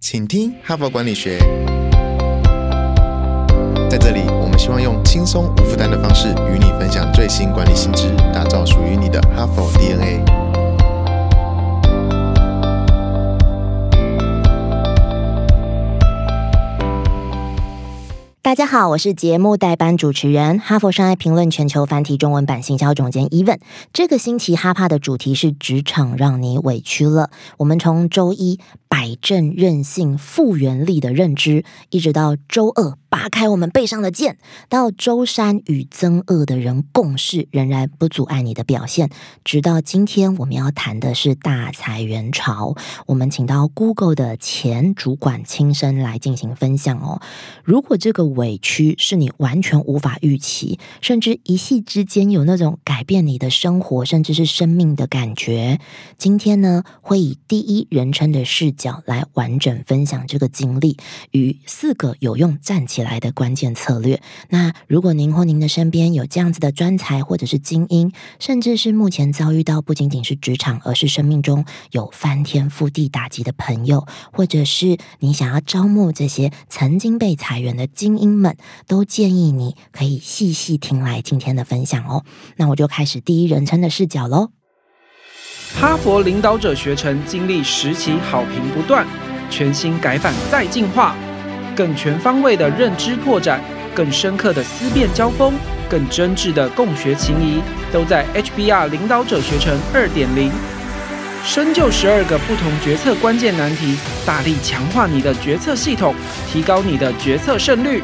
请听《哈佛管理学》。在这里，我们希望用轻松无负担的方式与你分享最新管理心智，打造属于你的哈佛 DNA。大家好，我是节目代班主持人，哈佛商业评论全球繁体中文版行销总监 e v a n 这个星期哈帕的主题是职场让你委屈了，我们从周一摆正任性复原力的认知，一直到周二。拔开我们背上的剑，到舟山与憎恶的人共事，仍然不阻碍你的表现。直到今天，我们要谈的是大裁员潮。我们请到 Google 的前主管亲身来进行分享哦。如果这个委屈是你完全无法预期，甚至一夕之间有那种改变你的生活，甚至是生命的感觉。今天呢，会以第一人称的视角来完整分享这个经历与四个有用赚钱。起来的关键策略。那如果您或您的身边有这样子的专才或者是精英，甚至是目前遭遇到不仅仅是职场，而是生命中有翻天覆地打击的朋友，或者是你想要招募这些曾经被裁员的精英们，都建议你可以细细听来今天的分享哦。那我就开始第一人称的视角喽。哈佛领导者学程经历十期好评不断，全新改版再进化。更全方位的认知拓展，更深刻的思辨交锋，更真挚的共学情谊，都在 HBR 领导者学程二点零。深究十二个不同决策关键难题，大力强化你的决策系统，提高你的决策胜率。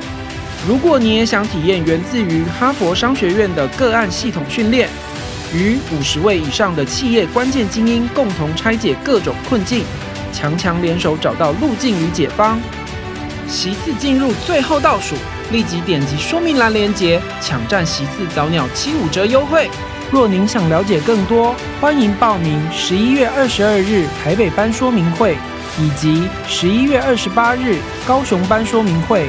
如果你也想体验源自于哈佛商学院的个案系统训练，与五十位以上的企业关键精英共同拆解各种困境，强强联手找到路径与解方。习字进入最后倒数，立即点击说明栏连接，抢占习字早鸟七五折优惠。若您想了解更多，欢迎报名十一月二十二日台北班说明会以及十一月二十八日高雄班说明会。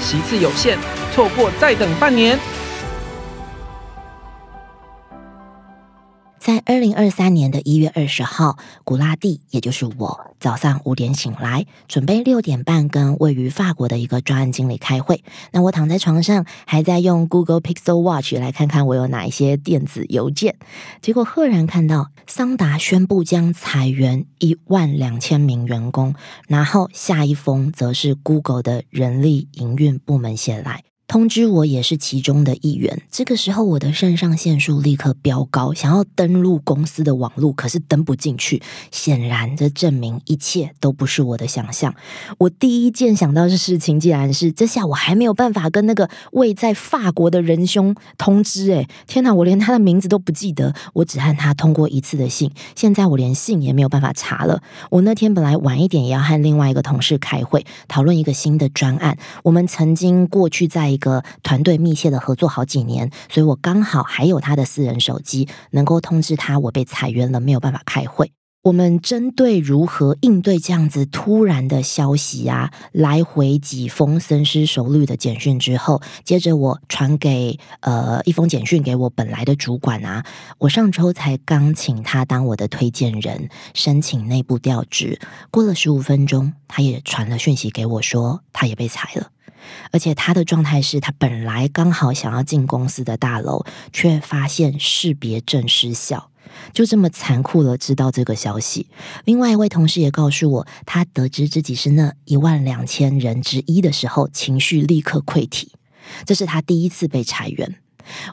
习字有限，错过再等半年。在二零二三年的一月二十号，古拉蒂，也就是我，早上五点醒来，准备六点半跟位于法国的一个专案经理开会。那我躺在床上，还在用 Google Pixel Watch 来看看我有哪一些电子邮件，结果赫然看到桑达宣布将裁员一万两千名员工，然后下一封则是 Google 的人力营运部门写来。通知我也是其中的一员。这个时候，我的肾上腺素立刻飙高，想要登录公司的网络，可是登不进去。显然，这证明一切都不是我的想象。我第一件想到的事情，竟然是这下我还没有办法跟那个位在法国的仁兄通知。哎，天哪，我连他的名字都不记得，我只和他通过一次的信。现在我连信也没有办法查了。我那天本来晚一点也要和另外一个同事开会，讨论一个新的专案。我们曾经过去在。一个团队密切的合作好几年，所以我刚好还有他的私人手机，能够通知他我被裁员了，没有办法开会。我们针对如何应对这样子突然的消息啊，来回几封深思熟虑的简讯之后，接着我传给呃一封简讯给我本来的主管啊，我上周才刚请他当我的推荐人，申请内部调职。过了十五分钟，他也传了讯息给我说他也被裁了。而且他的状态是，他本来刚好想要进公司的大楼，却发现识别证失效，就这么残酷的知道这个消息。另外一位同事也告诉我，他得知自己是那一万两千人之一的时候，情绪立刻溃体，这是他第一次被裁员。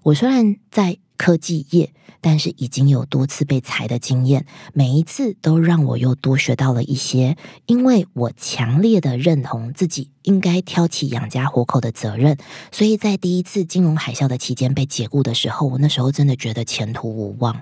我虽然在科技业，但是已经有多次被裁的经验，每一次都让我又多学到了一些。因为我强烈的认同自己应该挑起养家活口的责任，所以在第一次金融海啸的期间被解雇的时候，我那时候真的觉得前途无望。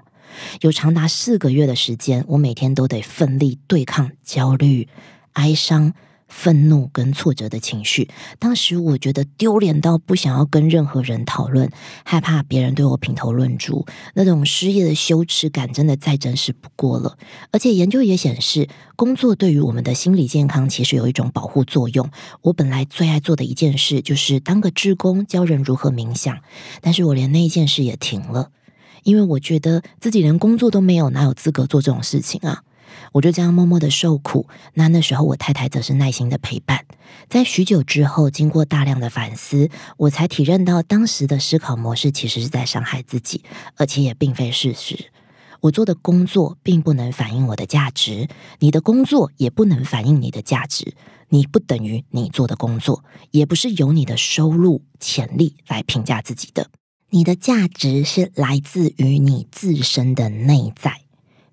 有长达四个月的时间，我每天都得奋力对抗焦虑、哀伤。愤怒跟挫折的情绪，当时我觉得丢脸到不想要跟任何人讨论，害怕别人对我评头论足，那种失业的羞耻感真的再真实不过了。而且研究也显示，工作对于我们的心理健康其实有一种保护作用。我本来最爱做的一件事就是当个志工，教人如何冥想，但是我连那一件事也停了，因为我觉得自己连工作都没有，哪有资格做这种事情啊？我就这样默默的受苦，那那时候我太太则是耐心的陪伴。在许久之后，经过大量的反思，我才体认到当时的思考模式其实是在伤害自己，而且也并非事实。我做的工作并不能反映我的价值，你的工作也不能反映你的价值。你不等于你做的工作，也不是由你的收入潜力来评价自己的。你的价值是来自于你自身的内在。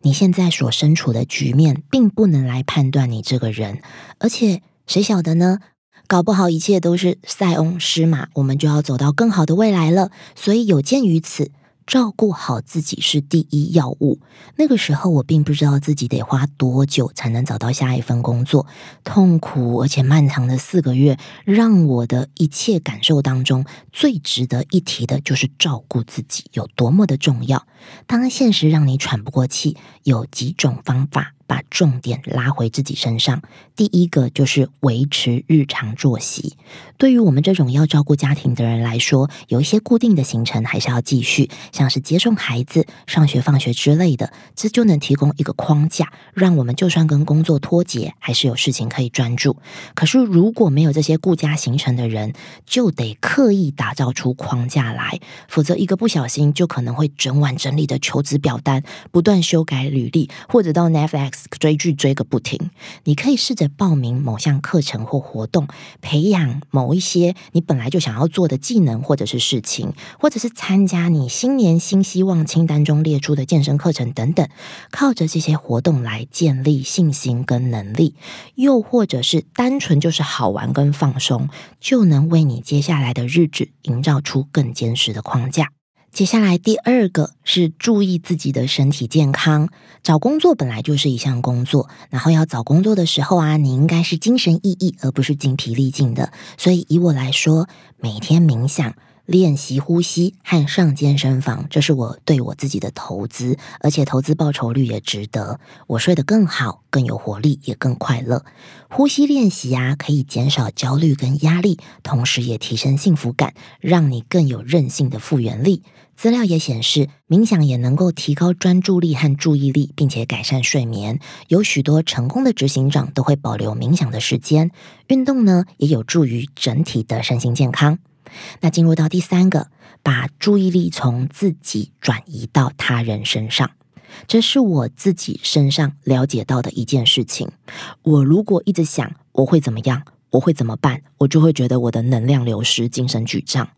你现在所身处的局面，并不能来判断你这个人，而且谁晓得呢？搞不好一切都是塞翁失马，我们就要走到更好的未来了。所以有鉴于此。照顾好自己是第一要务。那个时候，我并不知道自己得花多久才能找到下一份工作。痛苦而且漫长的四个月，让我的一切感受当中最值得一提的就是照顾自己有多么的重要。当现实让你喘不过气，有几种方法。把重点拉回自己身上。第一个就是维持日常作息。对于我们这种要照顾家庭的人来说，有一些固定的行程还是要继续，像是接送孩子、上学放学之类的，这就能提供一个框架，让我们就算跟工作脱节，还是有事情可以专注。可是如果没有这些顾家行程的人，就得刻意打造出框架来，否则一个不小心，就可能会整晚整理的求职表单，不断修改履历，或者到 Netflix。追剧追个不停，你可以试着报名某项课程或活动，培养某一些你本来就想要做的技能或者是事情，或者是参加你新年新希望清单中列出的健身课程等等。靠着这些活动来建立信心跟能力，又或者是单纯就是好玩跟放松，就能为你接下来的日子营造出更坚实的框架。接下来第二个是注意自己的身体健康。找工作本来就是一项工作，然后要找工作的时候啊，你应该是精神奕奕，而不是筋疲力尽的。所以以我来说，每天冥想。练习呼吸和上健身房，这是我对我自己的投资，而且投资报酬率也值得。我睡得更好，更有活力，也更快乐。呼吸练习啊，可以减少焦虑跟压力，同时也提升幸福感，让你更有韧性的复原力。资料也显示，冥想也能够提高专注力和注意力，并且改善睡眠。有许多成功的执行长都会保留冥想的时间。运动呢，也有助于整体的身心健康。那进入到第三个，把注意力从自己转移到他人身上，这是我自己身上了解到的一件事情。我如果一直想，我会怎么样？我会怎么办？我就会觉得我的能量流失，精神沮丧。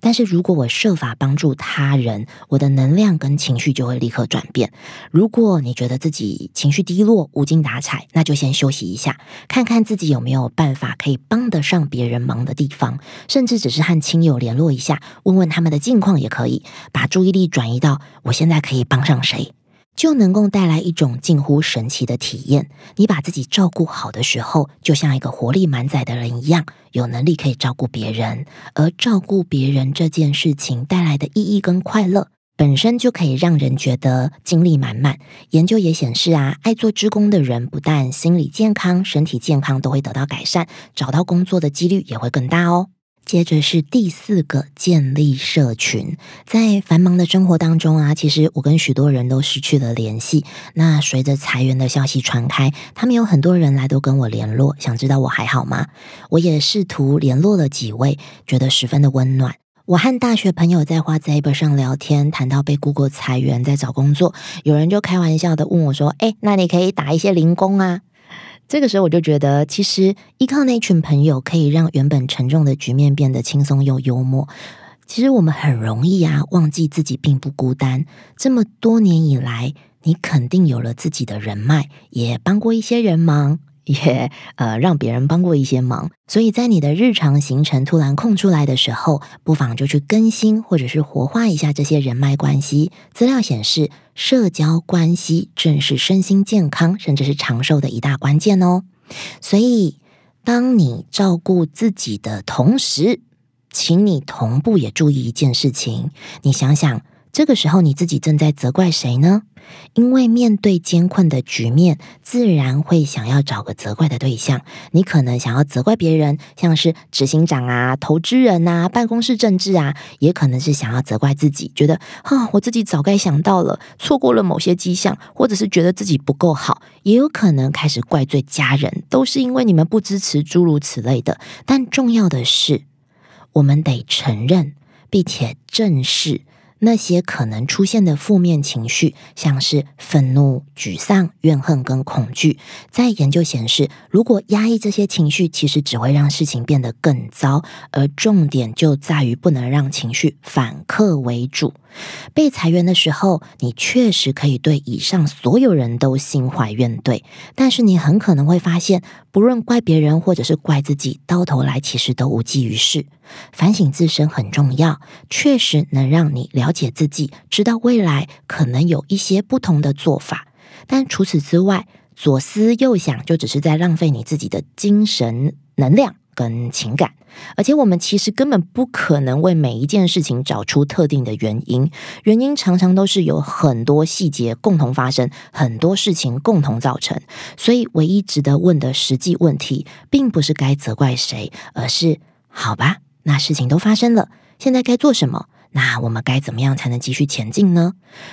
但是如果我设法帮助他人，我的能量跟情绪就会立刻转变。如果你觉得自己情绪低落、无精打采，那就先休息一下，看看自己有没有办法可以帮得上别人忙的地方，甚至只是和亲友联络一下，问问他们的近况也可以。把注意力转移到我现在可以帮上谁。就能够带来一种近乎神奇的体验。你把自己照顾好的时候，就像一个活力满载的人一样，有能力可以照顾别人。而照顾别人这件事情带来的意义跟快乐，本身就可以让人觉得精力满满。研究也显示啊，爱做义工的人，不但心理健康、身体健康都会得到改善，找到工作的几率也会更大哦。接着是第四个，建立社群。在繁忙的生活当中啊，其实我跟许多人都失去了联系。那随着裁员的消息传开，他们有很多人来都跟我联络，想知道我还好吗？我也试图联络了几位，觉得十分的温暖。我和大学朋友在花 Zebra 上聊天，谈到被 Google 裁员，在找工作，有人就开玩笑的问我说：“哎，那你可以打一些零工啊。”这个时候，我就觉得，其实依靠那群朋友，可以让原本沉重的局面变得轻松又幽默。其实我们很容易啊，忘记自己并不孤单。这么多年以来，你肯定有了自己的人脉，也帮过一些人忙，也呃让别人帮过一些忙。所以在你的日常行程突然空出来的时候，不妨就去更新或者是活化一下这些人脉关系。资料显示。社交关系正是身心健康，甚至是长寿的一大关键哦。所以，当你照顾自己的同时，请你同步也注意一件事情。你想想。这个时候你自己正在责怪谁呢？因为面对艰困的局面，自然会想要找个责怪的对象。你可能想要责怪别人，像是执行长啊、投资人呐、办公室政治啊，也可能是想要责怪自己，觉得哈，我自己早该想到了，错过了某些迹象，或者是觉得自己不够好，也有可能开始怪罪家人，都是因为你们不支持，诸如此类的。但重要的是，我们得承认并且正视。那些可能出现的负面情绪，像是愤怒、沮丧、怨恨跟恐惧，在研究显示，如果压抑这些情绪，其实只会让事情变得更糟。而重点就在于，不能让情绪反客为主。被裁员的时候，你确实可以对以上所有人都心怀怨怼，但是你很可能会发现，不论怪别人或者是怪自己，到头来其实都无济于事。反省自身很重要，确实能让你了解自己，知道未来可能有一些不同的做法。但除此之外，左思右想就只是在浪费你自己的精神能量。跟情感，而且我们其实根本不可能为每一件事情找出特定的原因，原因常常都是有很多细节共同发生，很多事情共同造成。所以，唯一值得问的实际问题，并不是该责怪谁，而是好吧，那事情都发生了，现在该做什么？那我们该怎么样才能继续前进呢？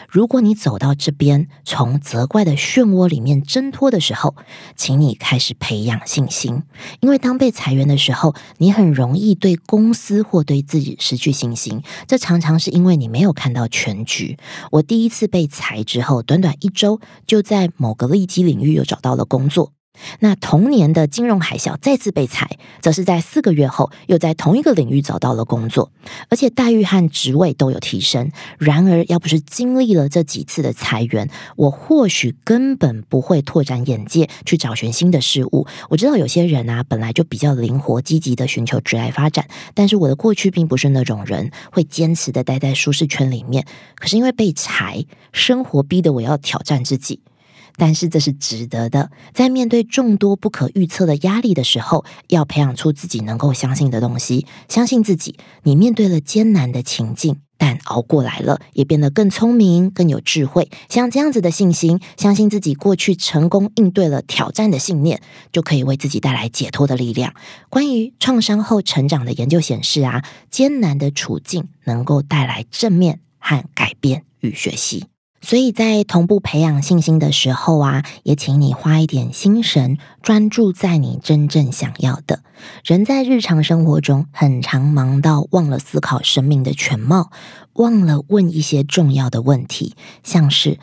如果你走到这边，从责怪的漩涡里面挣脱的时候，请你开始培养信心。因为当被裁员的时候，你很容易对公司或对自己失去信心，这常常是因为你没有看到全局。我第一次被裁之后，短短一周就在某个利基领域又找到了工作。那同年的金融海啸再次被裁，则是在四个月后又在同一个领域找到了工作，而且待遇和职位都有提升。然而，要不是经历了这几次的裁员，我或许根本不会拓展眼界，去找寻新的事物。我知道有些人啊，本来就比较灵活、积极的寻求职业发展，但是我的过去并不是那种人，会坚持的待在舒适圈里面。可是因为被裁，生活逼得我要挑战自己。但是这是值得的。在面对众多不可预测的压力的时候，要培养出自己能够相信的东西，相信自己。你面对了艰难的情境，但熬过来了，也变得更聪明、更有智慧。像这样子的信心，相信自己过去成功应对了挑战的信念，就可以为自己带来解脱的力量。关于创伤后成长的研究显示啊，艰难的处境能够带来正面和改变与学习。所以在同步培养信心的时候啊，也请你花一点心神，专注在你真正想要的。人在日常生活中，很常忙到忘了思考生命的全貌，忘了问一些重要的问题，像是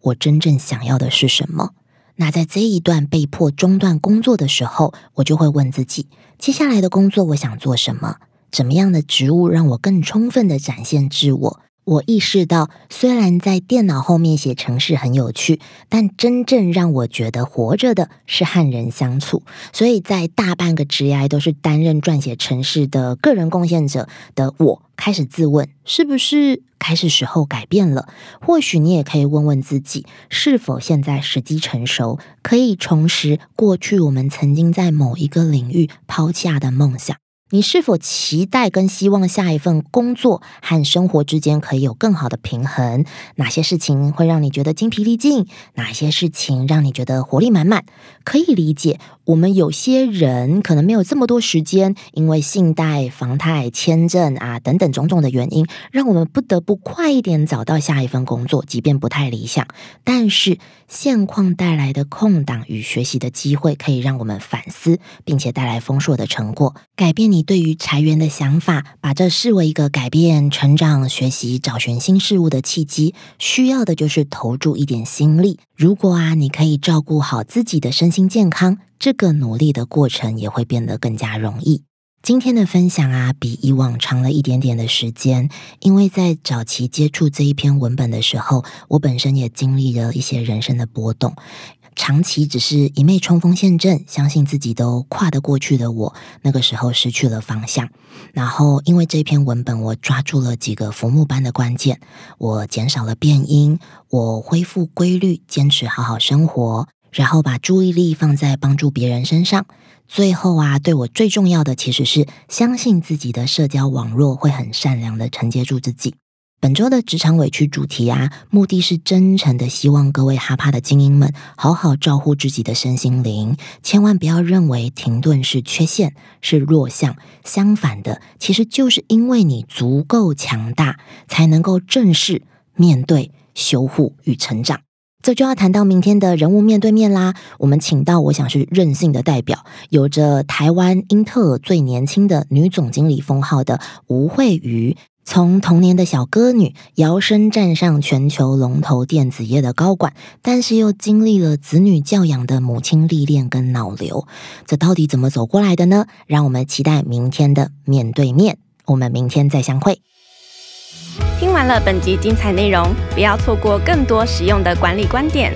我真正想要的是什么。那在这一段被迫中断工作的时候，我就会问自己：接下来的工作我想做什么？怎么样的职务让我更充分的展现自我？我意识到，虽然在电脑后面写城市很有趣，但真正让我觉得活着的是和人相处。所以在大半个职涯都是担任撰写城市的个人贡献者的我，开始自问：是不是开始时候改变了？或许你也可以问问自己，是否现在时机成熟，可以重拾过去我们曾经在某一个领域抛下的梦想。你是否期待跟希望下一份工作和生活之间可以有更好的平衡？哪些事情会让你觉得精疲力尽？哪些事情让你觉得活力满满？可以理解。我们有些人可能没有这么多时间，因为信贷、房贷、签证啊等等种种的原因，让我们不得不快一点找到下一份工作，即便不太理想。但是，现况带来的空档与学习的机会，可以让我们反思，并且带来丰硕的成果，改变你对于裁员的想法，把这视为一个改变、成长、学习、找寻新事物的契机。需要的就是投注一点心力。如果啊，你可以照顾好自己的身心健康。这个努力的过程也会变得更加容易。今天的分享啊，比以往长了一点点的时间，因为在早期接触这一篇文本的时候，我本身也经历了一些人生的波动。长期只是一昧冲锋陷阵，相信自己都跨得过去的我，那个时候失去了方向。然后因为这篇文本，我抓住了几个浮木般的关键，我减少了变音，我恢复规律，坚持好好生活。然后把注意力放在帮助别人身上。最后啊，对我最重要的其实是相信自己的社交网络会很善良的承接住自己。本周的职场委屈主题啊，目的是真诚的希望各位哈帕的精英们好好照顾自己的身心灵，千万不要认为停顿是缺陷是弱项。相反的，其实就是因为你足够强大，才能够正视面对修护与成长。这就要谈到明天的人物面对面啦。我们请到，我想是任性的代表，有着台湾英特尔最年轻的女总经理封号的吴惠瑜。从童年的小歌女，摇身站上全球龙头电子业的高管，但是又经历了子女教养的母亲历练跟脑瘤，这到底怎么走过来的呢？让我们期待明天的面对面。我们明天再相会。听完了本集精彩内容，不要错过更多实用的管理观点。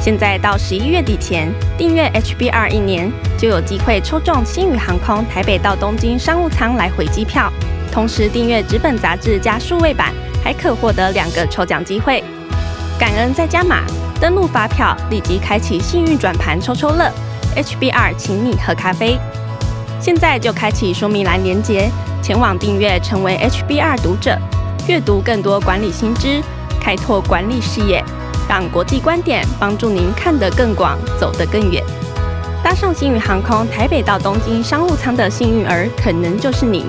现在到十一月底前订阅 HBR 一年，就有机会抽中星宇航空台北到东京商务舱来回机票。同时订阅纸本杂志加数位版，还可获得两个抽奖机会。感恩再加码，登录发票立即开启幸运转盘抽抽乐。HBR 请你喝咖啡。现在就开启说明栏连接，前往订阅成为 HBR 读者。阅读更多管理新知，开拓管理视野，让国际观点帮助您看得更广，走得更远。搭上星宇航空台北到东京商务舱的幸运儿，可能就是你。